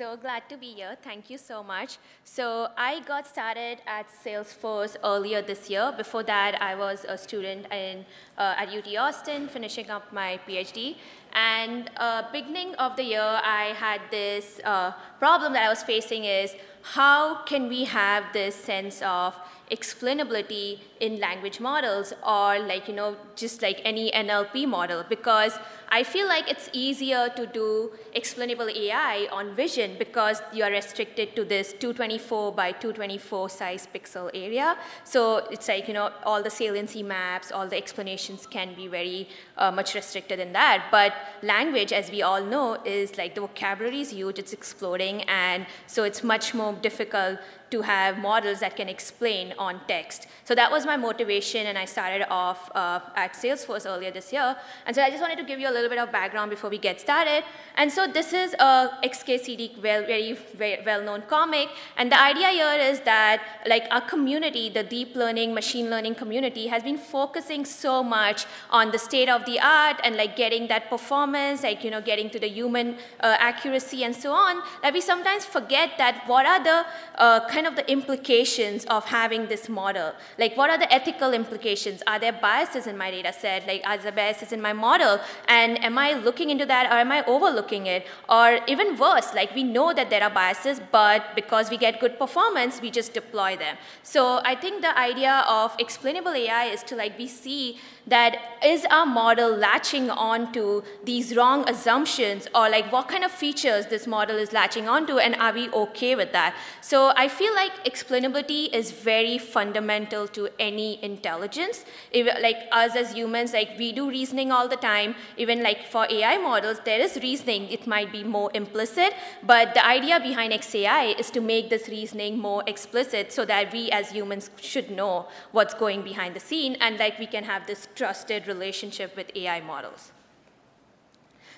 so glad to be here. Thank you so much. So I got started at Salesforce earlier this year. Before that, I was a student in, uh, at UT Austin, finishing up my PhD. And uh, beginning of the year, I had this uh, problem that I was facing is how can we have this sense of explainability in language models or like, you know, just like any NLP model? Because I feel like it's easier to do explainable AI on vision because you are restricted to this 224 by 224 size pixel area. So it's like, you know, all the saliency maps, all the explanations can be very uh, much restricted in that. But language, as we all know, is like the vocabulary is huge, it's exploding, and so it's much more difficult to have models that can explain on text. So that was my motivation, and I started off uh, at Salesforce earlier this year. And so I just wanted to give you a little bit of background before we get started. And so this is a XKCD well, very, very well-known comic, and the idea here is that like our community, the deep learning, machine learning community, has been focusing so much on the state of the art and like getting that performance, like you know, getting to the human uh, accuracy and so on, that we sometimes forget that what are the uh, kind of the implications of having this model? Like, what are the ethical implications? Are there biases in my data set? Like, are there biases in my model? And am I looking into that or am I overlooking it? Or even worse, like, we know that there are biases, but because we get good performance, we just deploy them. So I think the idea of explainable AI is to, like, we see that is our model latching onto these wrong assumptions or, like, what kind of features this model is latching onto, and are we okay with that? So I feel feel like explainability is very fundamental to any intelligence. If, like us as humans, like we do reasoning all the time. Even like for AI models, there is reasoning. It might be more implicit, but the idea behind XAI is to make this reasoning more explicit so that we as humans should know what's going behind the scene and like we can have this trusted relationship with AI models.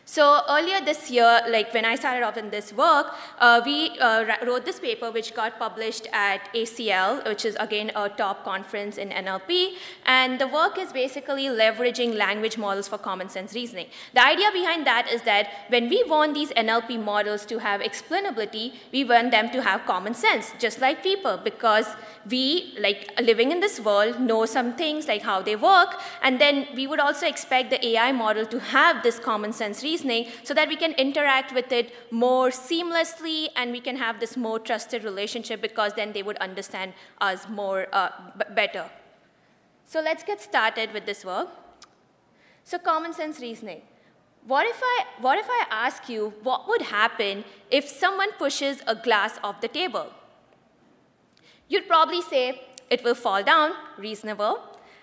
So earlier this year, like when I started off in this work, uh, we uh, wrote this paper which got published at ACL, which is again a top conference in NLP. And the work is basically leveraging language models for common sense reasoning. The idea behind that is that when we want these NLP models to have explainability, we want them to have common sense, just like people, because we, like living in this world, know some things like how they work. And then we would also expect the AI model to have this common sense reasoning reasoning so that we can interact with it more seamlessly and we can have this more trusted relationship because then they would understand us more uh, better. So let's get started with this work. So common sense reasoning. What if, I, what if I ask you what would happen if someone pushes a glass off the table? You'd probably say, it will fall down, reasonable.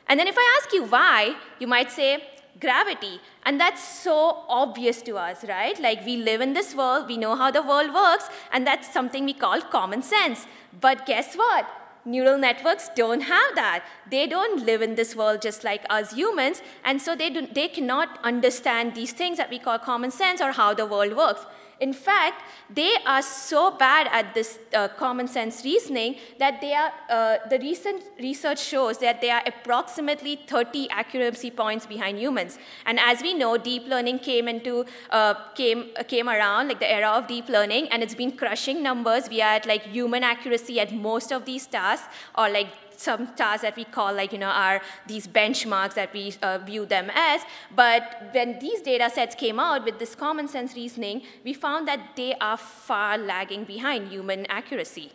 And then if I ask you why, you might say, gravity. And that's so obvious to us, right? Like we live in this world, we know how the world works, and that's something we call common sense. But guess what? Neural networks don't have that. They don't live in this world just like us humans, and so they, do, they cannot understand these things that we call common sense or how the world works. In fact, they are so bad at this uh, common sense reasoning that they are, uh, the recent research shows that they are approximately 30 accuracy points behind humans. And as we know, deep learning came into, uh, came, uh, came around, like the era of deep learning, and it's been crushing numbers. We are at like human accuracy at most of these tasks, or like some tasks that we call like, you know, are these benchmarks that we uh, view them as. But when these data sets came out with this common sense reasoning, we found that they are far lagging behind human accuracy.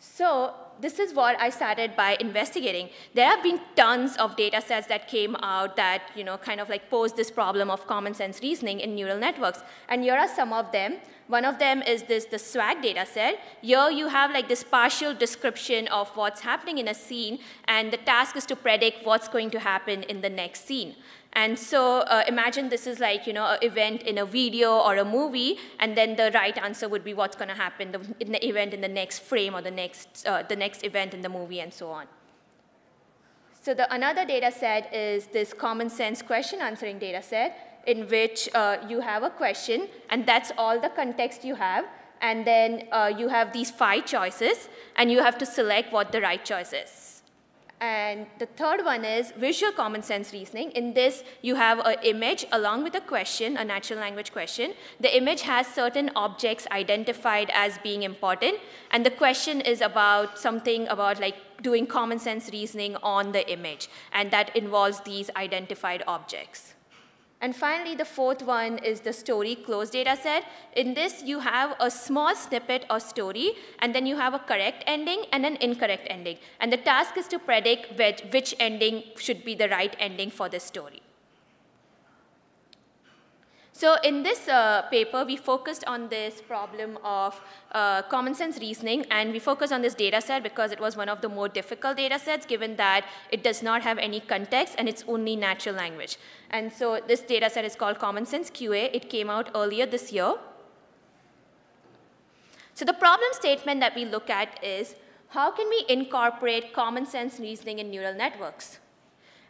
So this is what I started by investigating. There have been tons of data sets that came out that, you know, kind of like pose this problem of common sense reasoning in neural networks. And here are some of them. One of them is this, the SWAG data set. Here you have like this partial description of what's happening in a scene, and the task is to predict what's going to happen in the next scene. And so uh, imagine this is like, you know, an event in a video or a movie, and then the right answer would be what's going to happen in the event in the next frame or the next, uh, the next event in the movie and so on. So the another data set is this common sense question answering data set in which uh, you have a question, and that's all the context you have. And then uh, you have these five choices, and you have to select what the right choice is. And the third one is visual common sense reasoning. In this, you have an image along with a question, a natural language question. The image has certain objects identified as being important, and the question is about something about like doing common sense reasoning on the image, and that involves these identified objects. And finally, the fourth one is the story closed data set. In this, you have a small snippet or story, and then you have a correct ending and an incorrect ending. And the task is to predict which ending should be the right ending for this story. So in this uh, paper, we focused on this problem of uh, common sense reasoning, and we focused on this data set because it was one of the more difficult data sets, given that it does not have any context and it's only natural language. And so this data set is called Common Sense QA. It came out earlier this year. So the problem statement that we look at is, how can we incorporate common sense reasoning in neural networks?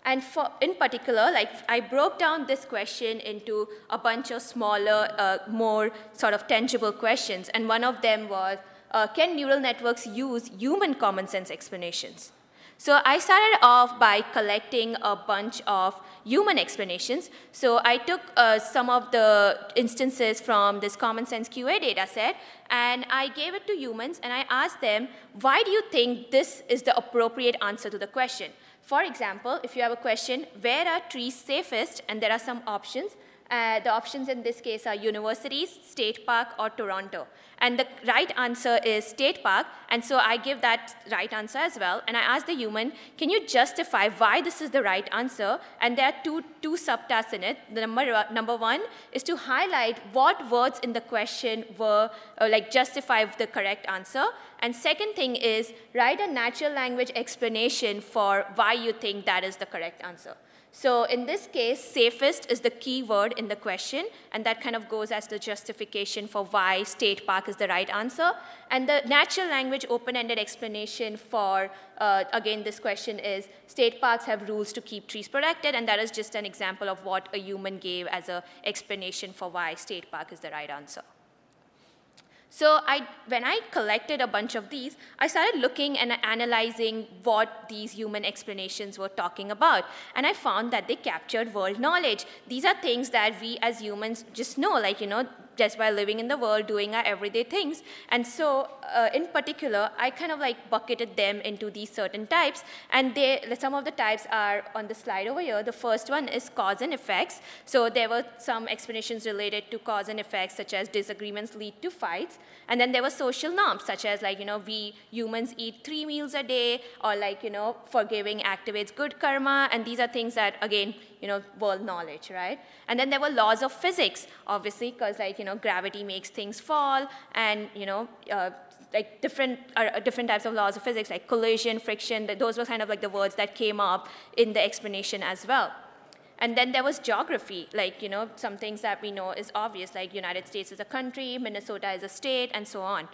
And for, in particular, like I broke down this question into a bunch of smaller, uh, more sort of tangible questions. And one of them was, uh, can neural networks use human common sense explanations? So I started off by collecting a bunch of human explanations. So I took uh, some of the instances from this common sense QA data set, and I gave it to humans, and I asked them, why do you think this is the appropriate answer to the question? For example, if you have a question, where are trees safest, and there are some options, uh, the options in this case are universities, state park, or Toronto. And the right answer is state park, and so I give that right answer as well. And I ask the human, can you justify why this is the right answer? And there are two, two subtasks in it. The number, uh, number one is to highlight what words in the question were, uh, like justify the correct answer. And second thing is write a natural language explanation for why you think that is the correct answer. So in this case, safest is the key word in the question, and that kind of goes as the justification for why state park is the right answer. And the natural language open-ended explanation for, uh, again, this question is state parks have rules to keep trees protected, and that is just an example of what a human gave as an explanation for why state park is the right answer. So I, when I collected a bunch of these, I started looking and analyzing what these human explanations were talking about. And I found that they captured world knowledge. These are things that we as humans just know, like, you know, just by living in the world, doing our everyday things. And so, uh, in particular, I kind of like bucketed them into these certain types. And they, some of the types are on the slide over here. The first one is cause and effects. So there were some explanations related to cause and effects, such as disagreements lead to fights. And then there were social norms, such as like, you know, we humans eat three meals a day, or like, you know, forgiving activates good karma. And these are things that, again, you know, world knowledge, right? And then there were laws of physics, obviously, because like, you know, gravity makes things fall and, you know, uh, like different, uh, uh different types of laws of physics, like collision, friction, those were kind of like the words that came up in the explanation as well. And then there was geography, like, you know, some things that we know is obvious, like United States is a country, Minnesota is a state, and so on.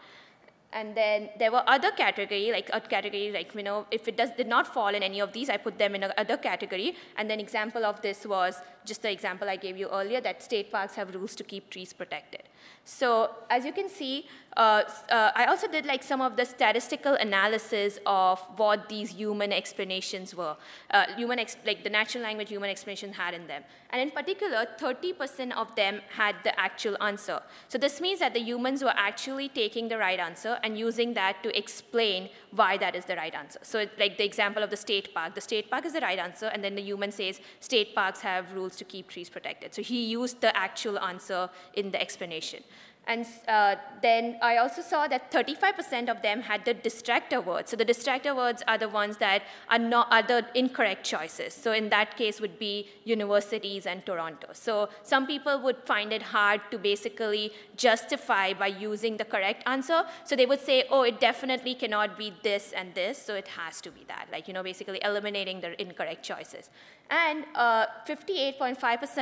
And then there were other category, like a category, like, you know, if it does, did not fall in any of these, I put them in another category. And an example of this was just the example I gave you earlier, that state parks have rules to keep trees protected. So as you can see, uh, uh, I also did like some of the statistical analysis of what these human explanations were, uh, human like the natural language human explanation had in them. And in particular, 30% of them had the actual answer. So this means that the humans were actually taking the right answer and using that to explain why that is the right answer. So it, like the example of the state park, the state park is the right answer, and then the human says state parks have rules to keep trees protected. So he used the actual answer in the explanation. And uh, then I also saw that 35% of them had the distractor words. So the distractor words are the ones that are not are the incorrect choices. So in that case would be universities and Toronto. So some people would find it hard to basically justify by using the correct answer. So they would say, oh, it definitely cannot be this and this, so it has to be that. Like, you know, basically eliminating the incorrect choices. And 58.5%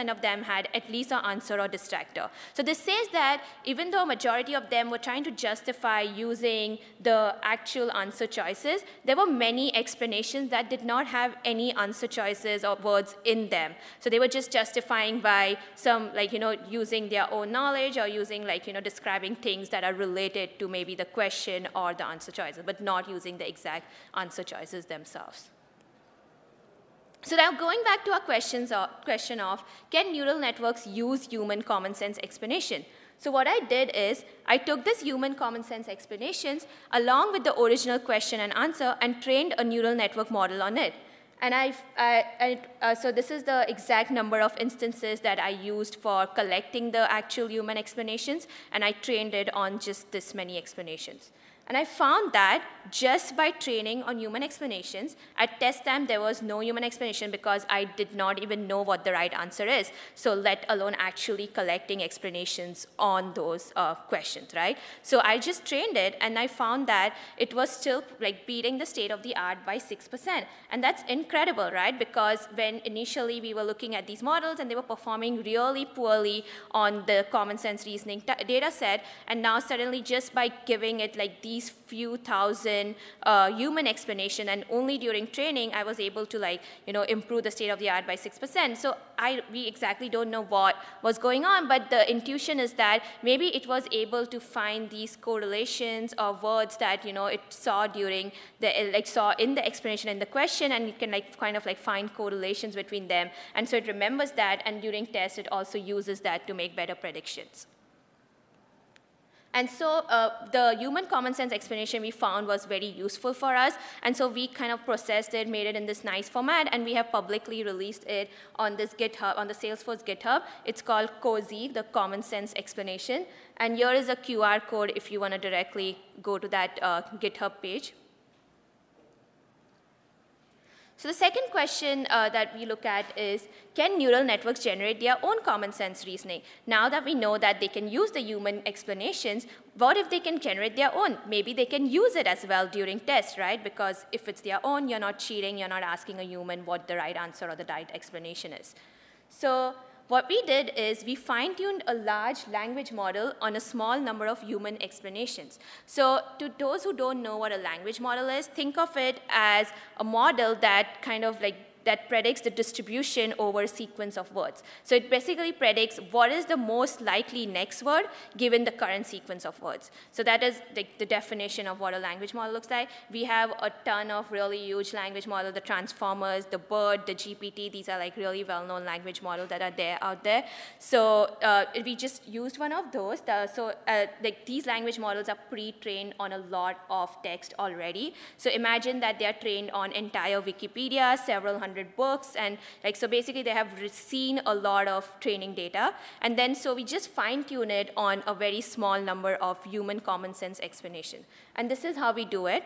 uh, of them had at least an answer or distractor. So this says that even though a majority of them were trying to justify using the actual answer choices, there were many explanations that did not have any answer choices or words in them. So they were just justifying by some, like, you know, using their own knowledge or using, like, you know, describing things that are related to maybe the question or the answer choices, but not using the exact answer choices themselves. So now going back to our questions question of, can neural networks use human common sense explanation? So what I did is I took this human common sense explanations along with the original question and answer and trained a neural network model on it. And I, I, uh, so this is the exact number of instances that I used for collecting the actual human explanations, and I trained it on just this many explanations. And I found that just by training on human explanations, at test time there was no human explanation because I did not even know what the right answer is. So let alone actually collecting explanations on those uh, questions, right? So I just trained it and I found that it was still like beating the state of the art by 6%. And that's incredible, right? Because when initially we were looking at these models and they were performing really poorly on the common sense reasoning data set, and now suddenly just by giving it like these these few thousand uh, human explanation, and only during training I was able to like you know improve the state of the art by six percent. So I we exactly don't know what was going on, but the intuition is that maybe it was able to find these correlations or words that you know it saw during the like saw in the explanation and the question, and it can like kind of like find correlations between them, and so it remembers that, and during tests it also uses that to make better predictions. And so uh, the human common sense explanation we found was very useful for us. And so we kind of processed it, made it in this nice format, and we have publicly released it on this GitHub, on the Salesforce GitHub. It's called COSY, the common sense explanation. And here is a QR code if you want to directly go to that uh, GitHub page. So the second question uh, that we look at is, can neural networks generate their own common sense reasoning? Now that we know that they can use the human explanations, what if they can generate their own? Maybe they can use it as well during tests, right? Because if it's their own, you're not cheating, you're not asking a human what the right answer or the right explanation is. So what we did is we fine-tuned a large language model on a small number of human explanations. So to those who don't know what a language model is, think of it as a model that kind of like that predicts the distribution over a sequence of words. So it basically predicts what is the most likely next word given the current sequence of words. So that is the, the definition of what a language model looks like. We have a ton of really huge language models, the transformers, the BERT, the GPT. These are like really well-known language models that are there out there. So uh, we just used one of those. The, so uh, like these language models are pre-trained on a lot of text already. So imagine that they are trained on entire Wikipedia, several hundred books. And like, so basically they have seen a lot of training data. And then so we just fine tune it on a very small number of human common sense explanation. And this is how we do it.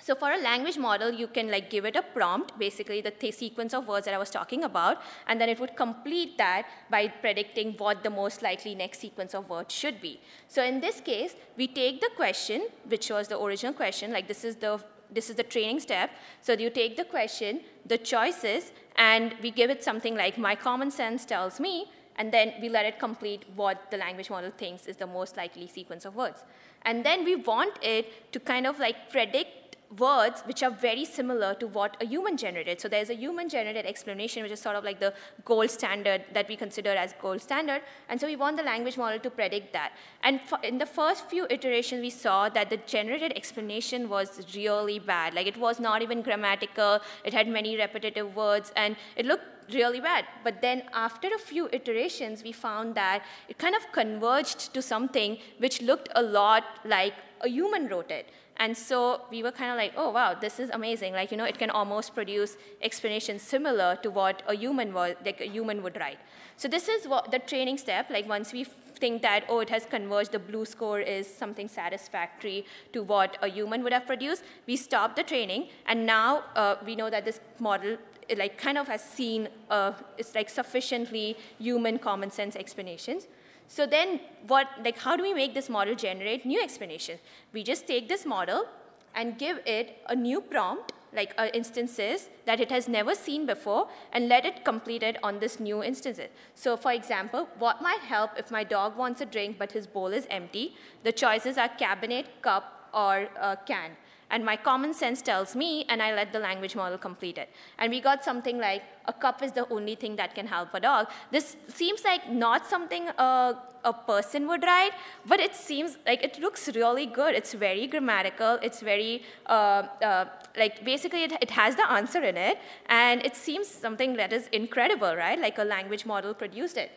So for a language model, you can like give it a prompt, basically the th sequence of words that I was talking about, and then it would complete that by predicting what the most likely next sequence of words should be. So in this case, we take the question, which was the original question, like this is the this is the training step. So you take the question, the choices, and we give it something like my common sense tells me, and then we let it complete what the language model thinks is the most likely sequence of words. And then we want it to kind of like predict words which are very similar to what a human generated. So there's a human generated explanation, which is sort of like the gold standard that we consider as gold standard. And so we want the language model to predict that. And in the first few iterations, we saw that the generated explanation was really bad. Like it was not even grammatical. It had many repetitive words and it looked really bad. But then after a few iterations, we found that it kind of converged to something which looked a lot like a human wrote it. And so we were kind of like, oh, wow, this is amazing. Like, you know, it can almost produce explanations similar to what a human, was, like a human would write. So this is what the training step, like once we think that, oh, it has converged, the blue score is something satisfactory to what a human would have produced, we stop the training, and now uh, we know that this model like kind of has seen, uh, it's like sufficiently human common sense explanations. So then what, like how do we make this model generate new explanations? We just take this model and give it a new prompt, like uh, instances that it has never seen before, and let it complete it on this new instances. So for example, what might help if my dog wants a drink but his bowl is empty? The choices are cabinet, cup, or uh, can. And my common sense tells me, and I let the language model complete it. And we got something like, a cup is the only thing that can help a dog. This seems like not something a, a person would write, but it seems like it looks really good. It's very grammatical. It's very, uh, uh, like, basically, it, it has the answer in it. And it seems something that is incredible, right? Like a language model produced it.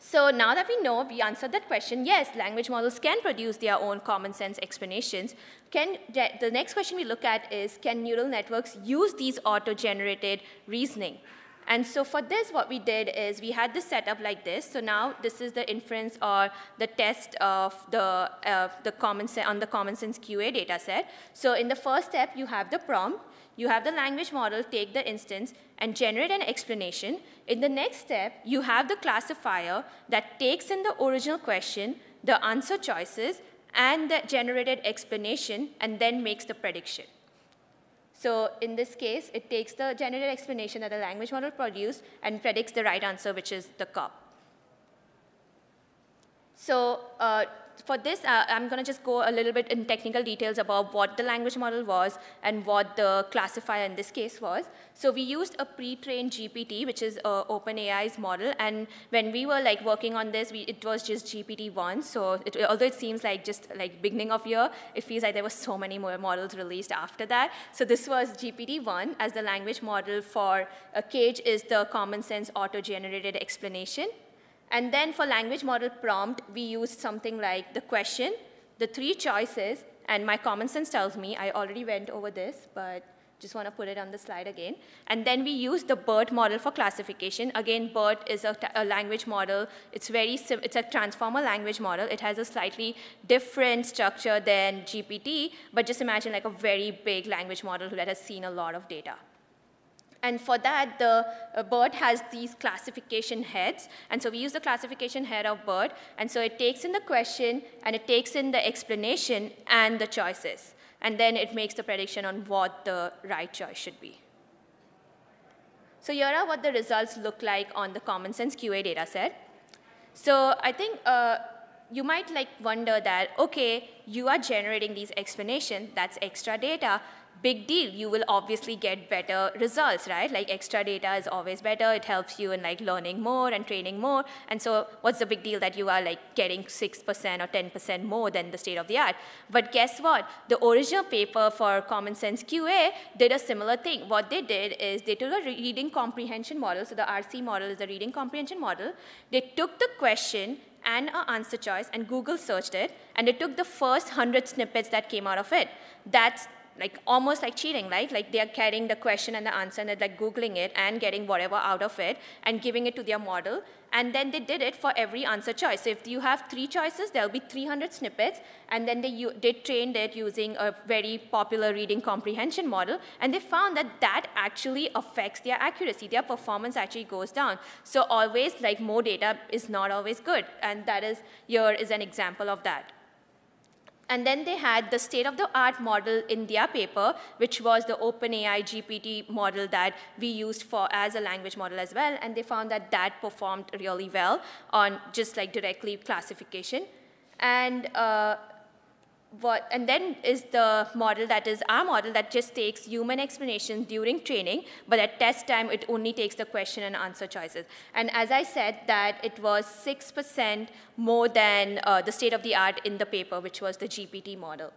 So now that we know, we answered that question, yes, language models can produce their own common sense explanations. Can, the next question we look at is, can neural networks use these auto-generated reasoning? And so for this, what we did is we had this setup like this. So now this is the inference or the test of the, uh, the common on the common sense QA data set. So in the first step, you have the prompt you have the language model take the instance and generate an explanation. In the next step, you have the classifier that takes in the original question, the answer choices, and the generated explanation, and then makes the prediction. So in this case, it takes the generated explanation that the language model produced and predicts the right answer, which is the cup. So uh, for this, uh, I'm going to just go a little bit in technical details about what the language model was and what the classifier in this case was. So we used a pre-trained GPT, which is uh, OpenAI's model. And when we were like working on this, we, it was just GPT-1. So it, although it seems like just like beginning of year, it feels like there were so many more models released after that. So this was GPT-1 as the language model for a uh, cage is the common sense auto-generated explanation. And then for language model prompt, we used something like the question, the three choices, and my common sense tells me, I already went over this, but just want to put it on the slide again. And then we use the BERT model for classification. Again, BERT is a, a language model. It's very it's a transformer language model. It has a slightly different structure than GPT, but just imagine like a very big language model that has seen a lot of data. And for that, the uh, bird has these classification heads. And so we use the classification head of bird. And so it takes in the question, and it takes in the explanation and the choices. And then it makes the prediction on what the right choice should be. So here are what the results look like on the common sense QA dataset. So I think uh, you might like wonder that, okay, you are generating these explanations, that's extra data, big deal you will obviously get better results right like extra data is always better it helps you in like learning more and training more and so what's the big deal that you are like getting 6% or 10% more than the state of the art but guess what the original paper for common sense qa did a similar thing what they did is they took a reading comprehension model so the rc model is the reading comprehension model they took the question and an answer choice and google searched it and they took the first 100 snippets that came out of it that's like almost like cheating, right? Like they are carrying the question and the answer and they're like Googling it and getting whatever out of it and giving it to their model. And then they did it for every answer choice. So if you have three choices, there'll be 300 snippets. And then they, they trained it using a very popular reading comprehension model. And they found that that actually affects their accuracy. Their performance actually goes down. So always, like more data is not always good. And that is, here is an example of that. And then they had the state-of-the-art model in their paper, which was the OpenAI GPT model that we used for as a language model as well. And they found that that performed really well on just like directly classification. And uh, what, and then is the model that is our model that just takes human explanation during training, but at test time it only takes the question and answer choices. And as I said, that it was 6% more than uh, the state of the art in the paper, which was the GPT model.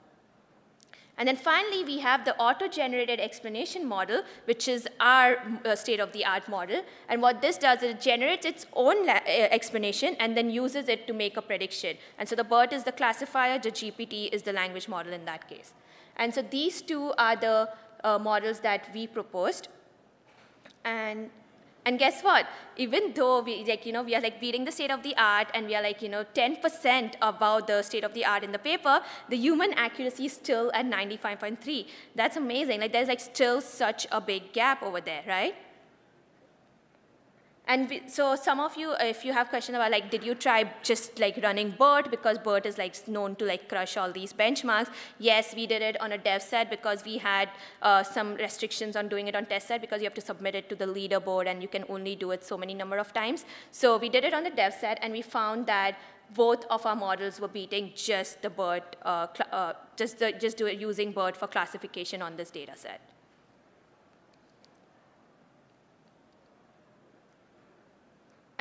And then finally, we have the auto-generated explanation model, which is our uh, state-of-the-art model. And what this does is it generates its own uh, explanation and then uses it to make a prediction. And so the BERT is the classifier, the GPT is the language model in that case. And so these two are the uh, models that we proposed. And and guess what? Even though we like you know we are like beating the state of the art and we are like you know 10% above the state of the art in the paper, the human accuracy is still at 95.3. That's amazing. Like there's like still such a big gap over there, right? And we, so some of you, if you have questions about like, did you try just like running BERT because BERT is like known to like crush all these benchmarks? Yes, we did it on a dev set because we had uh, some restrictions on doing it on test set because you have to submit it to the leaderboard and you can only do it so many number of times. So we did it on the dev set and we found that both of our models were beating just the BERT, uh, uh, just, the, just do it using BERT for classification on this data set.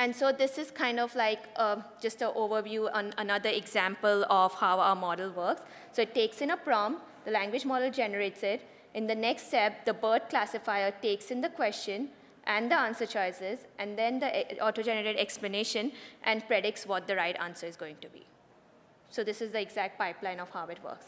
And so this is kind of like uh, just an overview on another example of how our model works. So it takes in a prompt, the language model generates it. In the next step, the BERT classifier takes in the question and the answer choices, and then the eh, auto-generated explanation and predicts what the right answer is going to be. So this is the exact pipeline of how it works.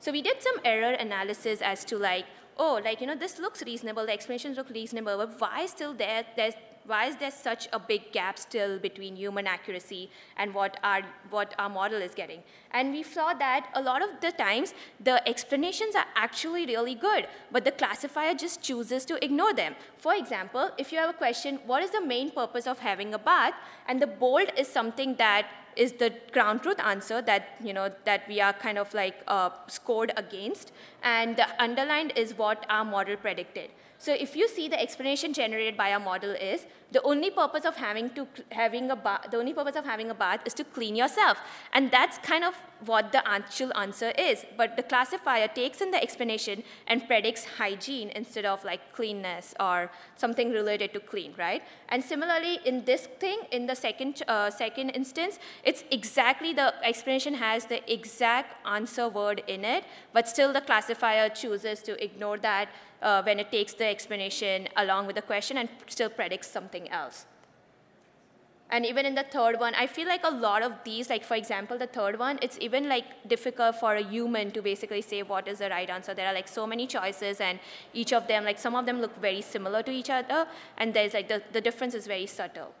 So we did some error analysis as to like, oh, like, you know, this looks reasonable, the explanations look reasonable, but why still there, there's why is there such a big gap still between human accuracy and what our, what our model is getting? And we saw that a lot of the times, the explanations are actually really good, but the classifier just chooses to ignore them. For example, if you have a question, what is the main purpose of having a bath? And the bold is something that is the ground truth answer that you know that we are kind of like uh, scored against, and the underlined is what our model predicted. So if you see the explanation generated by our model is the only purpose of having to having a bath, the only purpose of having a bath is to clean yourself, and that's kind of what the actual answer is, but the classifier takes in the explanation and predicts hygiene instead of like cleanness or something related to clean, right? And similarly, in this thing, in the second, uh, second instance, it's exactly the explanation has the exact answer word in it, but still the classifier chooses to ignore that uh, when it takes the explanation along with the question and still predicts something else and even in the third one i feel like a lot of these like for example the third one it's even like difficult for a human to basically say what is the right answer there are like so many choices and each of them like some of them look very similar to each other and there's like the, the difference is very subtle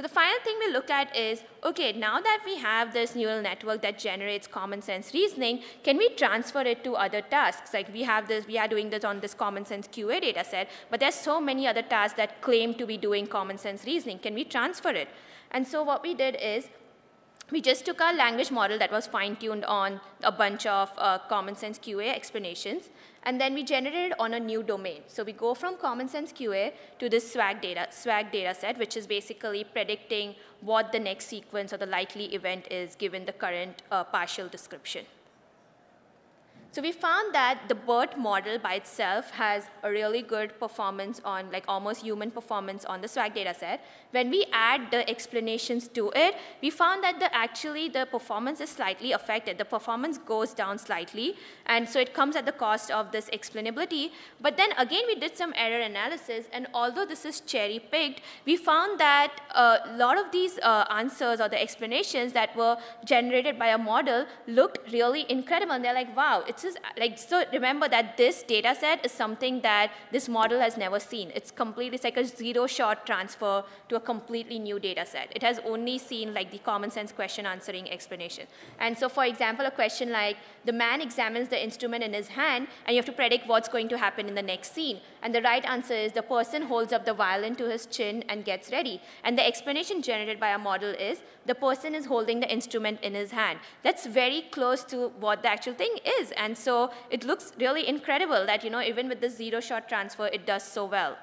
so the final thing we look at is, okay, now that we have this neural network that generates common sense reasoning, can we transfer it to other tasks? Like we have this, we are doing this on this common sense QA data set, but there's so many other tasks that claim to be doing common sense reasoning. Can we transfer it? And so what we did is we just took our language model that was fine-tuned on a bunch of uh, common sense QA explanations, and then we generated on a new domain. So we go from common sense QA to this SWAG data, SWAG data set, which is basically predicting what the next sequence or the likely event is given the current uh, partial description. So we found that the BERT model by itself has a really good performance on, like almost human performance on the SWAG dataset. When we add the explanations to it, we found that the, actually the performance is slightly affected. The performance goes down slightly, and so it comes at the cost of this explainability. But then again, we did some error analysis, and although this is cherry-picked, we found that a lot of these uh, answers or the explanations that were generated by a model looked really incredible. And they're like, wow, it's boxes. Like, so remember that this data set is something that this model has never seen. It's completely, it's like a zero shot transfer to a completely new data set. It has only seen like the common sense question answering explanation. And so for example, a question like the man examines the instrument in his hand and you have to predict what's going to happen in the next scene. And the right answer is the person holds up the violin to his chin and gets ready. And the explanation generated by our model is the person is holding the instrument in his hand. That's very close to what the actual thing is. And so it looks really incredible that, you know, even with the zero shot transfer, it does so well.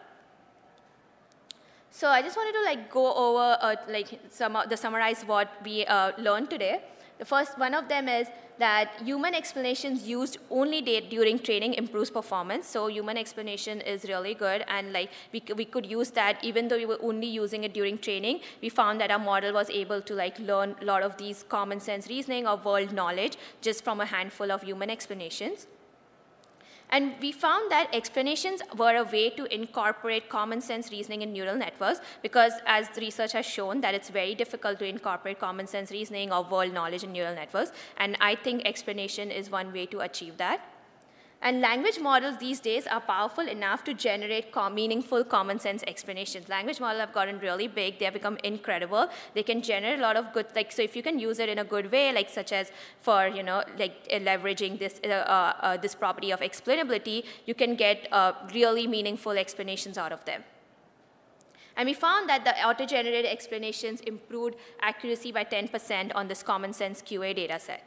So I just wanted to like go over uh, like some, the summarize what we uh, learned today. The first one of them is that human explanations used only during training improves performance. So human explanation is really good, and like we, we could use that even though we were only using it during training. We found that our model was able to like learn a lot of these common sense reasoning or world knowledge just from a handful of human explanations. And we found that explanations were a way to incorporate common sense reasoning in neural networks because as research has shown that it's very difficult to incorporate common sense reasoning or world knowledge in neural networks. And I think explanation is one way to achieve that. And language models these days are powerful enough to generate meaningful common sense explanations. Language models have gotten really big. They've become incredible. They can generate a lot of good, like, so if you can use it in a good way, like such as for, you know, like uh, leveraging this, uh, uh, uh, this property of explainability, you can get uh, really meaningful explanations out of them. And we found that the auto-generated explanations improved accuracy by 10% on this common sense QA dataset.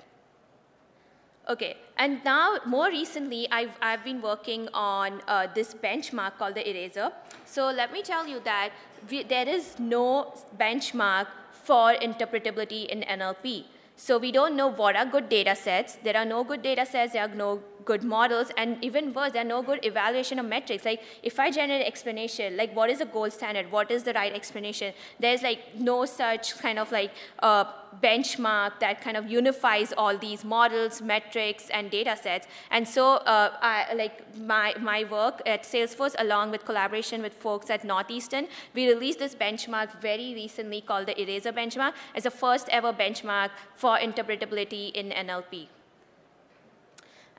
Okay, and now more recently, I've, I've been working on uh, this benchmark called the eraser. So let me tell you that we, there is no benchmark for interpretability in NLP. So we don't know what are good data sets. There are no good data sets, there are no good models, and even worse, there are no good evaluation of metrics. Like if I generate explanation, like what is the gold standard? What is the right explanation? There's like no such kind of like uh, benchmark that kind of unifies all these models, metrics, and data sets. And so uh, I, like my, my work at Salesforce, along with collaboration with folks at Northeastern, we released this benchmark very recently called the Eraser Benchmark as the first ever benchmark for interpretability in NLP.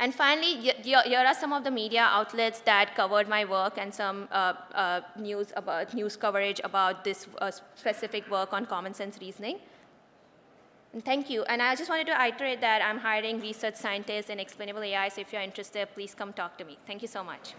And finally, here are some of the media outlets that covered my work and some uh, uh, news, about, news coverage about this uh, specific work on common sense reasoning. And thank you. And I just wanted to iterate that I'm hiring research scientists in explainable AI, so if you're interested, please come talk to me. Thank you so much.